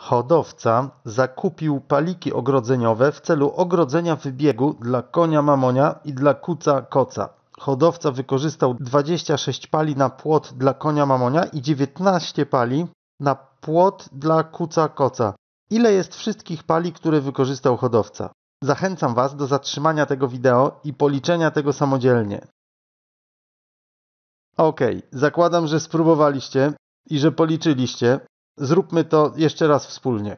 Hodowca zakupił paliki ogrodzeniowe w celu ogrodzenia wybiegu dla konia mamonia i dla kuca koca. Hodowca wykorzystał 26 pali na płot dla konia mamonia i 19 pali na płot dla kuca koca. Ile jest wszystkich pali, które wykorzystał hodowca? Zachęcam Was do zatrzymania tego wideo i policzenia tego samodzielnie. Ok, zakładam, że spróbowaliście i że policzyliście, Zróbmy to jeszcze raz wspólnie.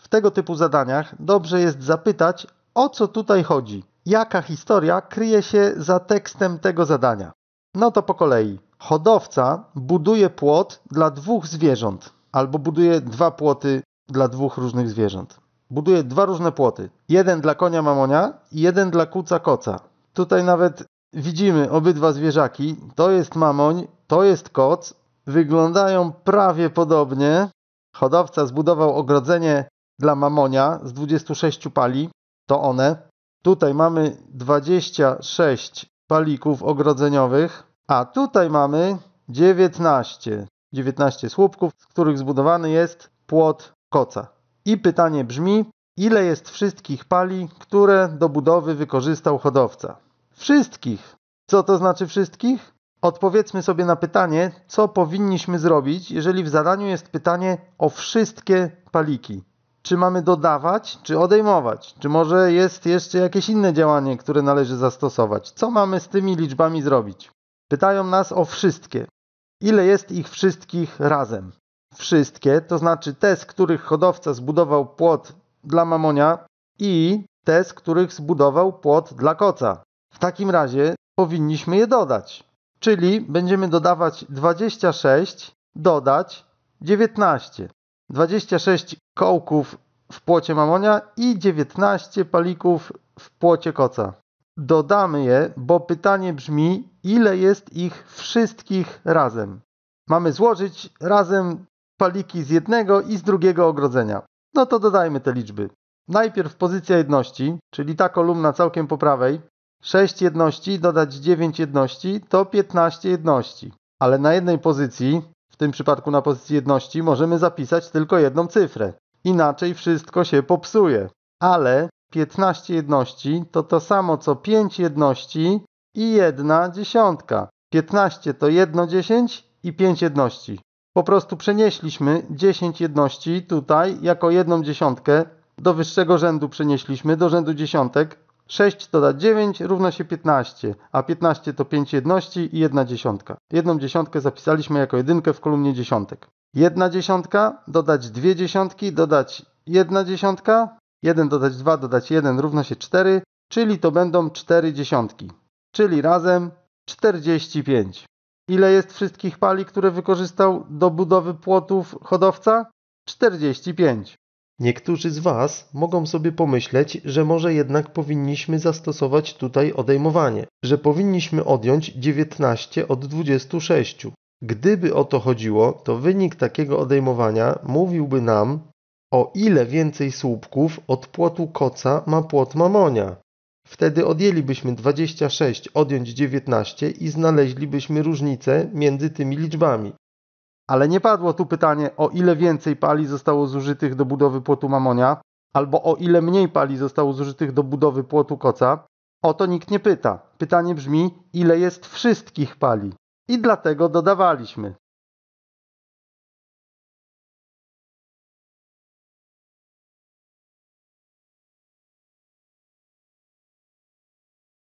W tego typu zadaniach dobrze jest zapytać, o co tutaj chodzi, jaka historia kryje się za tekstem tego zadania. No to po kolei. Hodowca buduje płot dla dwóch zwierząt, albo buduje dwa płoty dla dwóch różnych zwierząt. Buduje dwa różne płoty. Jeden dla konia mamonia i jeden dla kuca koca. Tutaj nawet widzimy obydwa zwierzaki. To jest mamoń, to jest koc wyglądają prawie podobnie. Hodowca zbudował ogrodzenie dla mamonia z 26 pali, to one. Tutaj mamy 26 palików ogrodzeniowych, a tutaj mamy 19. 19 słupków, z których zbudowany jest płot koca. I pytanie brzmi, ile jest wszystkich pali, które do budowy wykorzystał hodowca? Wszystkich. Co to znaczy wszystkich? Odpowiedzmy sobie na pytanie, co powinniśmy zrobić, jeżeli w zadaniu jest pytanie o wszystkie paliki. Czy mamy dodawać, czy odejmować? Czy może jest jeszcze jakieś inne działanie, które należy zastosować? Co mamy z tymi liczbami zrobić? Pytają nas o wszystkie. Ile jest ich wszystkich razem? Wszystkie, to znaczy te, z których hodowca zbudował płot dla mamonia i te, z których zbudował płot dla koca. W takim razie powinniśmy je dodać. Czyli będziemy dodawać 26, dodać 19. 26 kołków w płocie mamonia i 19 palików w płocie koca. Dodamy je, bo pytanie brzmi, ile jest ich wszystkich razem. Mamy złożyć razem paliki z jednego i z drugiego ogrodzenia. No to dodajmy te liczby. Najpierw pozycja jedności, czyli ta kolumna całkiem po prawej, 6 jedności dodać 9 jedności to 15 jedności. Ale na jednej pozycji, w tym przypadku na pozycji jedności, możemy zapisać tylko jedną cyfrę. Inaczej wszystko się popsuje. Ale 15 jedności to to samo co 5 jedności i jedna dziesiątka. 15 to 1 10 i 5 jedności. Po prostu przenieśliśmy 10 jedności tutaj jako jedną dziesiątkę. Do wyższego rzędu przenieśliśmy, do rzędu dziesiątek, 6 dodać 9 równa się 15, a 15 to 5 jedności i 1 dziesiątka. Jedną dziesiątkę zapisaliśmy jako jedynkę w kolumnie dziesiątek. 1 dziesiątka dodać 2 dziesiątki dodać 1 dziesiątka, 1 dodać 2 dodać 1 równa się 4, czyli to będą 4 dziesiątki, czyli razem 45. Ile jest wszystkich pali, które wykorzystał do budowy płotów hodowca? 45. Niektórzy z Was mogą sobie pomyśleć, że może jednak powinniśmy zastosować tutaj odejmowanie, że powinniśmy odjąć 19 od 26. Gdyby o to chodziło, to wynik takiego odejmowania mówiłby nam, o ile więcej słupków od płotu koca ma płot mamonia. Wtedy odjęlibyśmy 26, odjąć 19 i znaleźlibyśmy różnicę między tymi liczbami. Ale nie padło tu pytanie, o ile więcej pali zostało zużytych do budowy płotu mamonia, albo o ile mniej pali zostało zużytych do budowy płotu koca. O to nikt nie pyta. Pytanie brzmi, ile jest wszystkich pali. I dlatego dodawaliśmy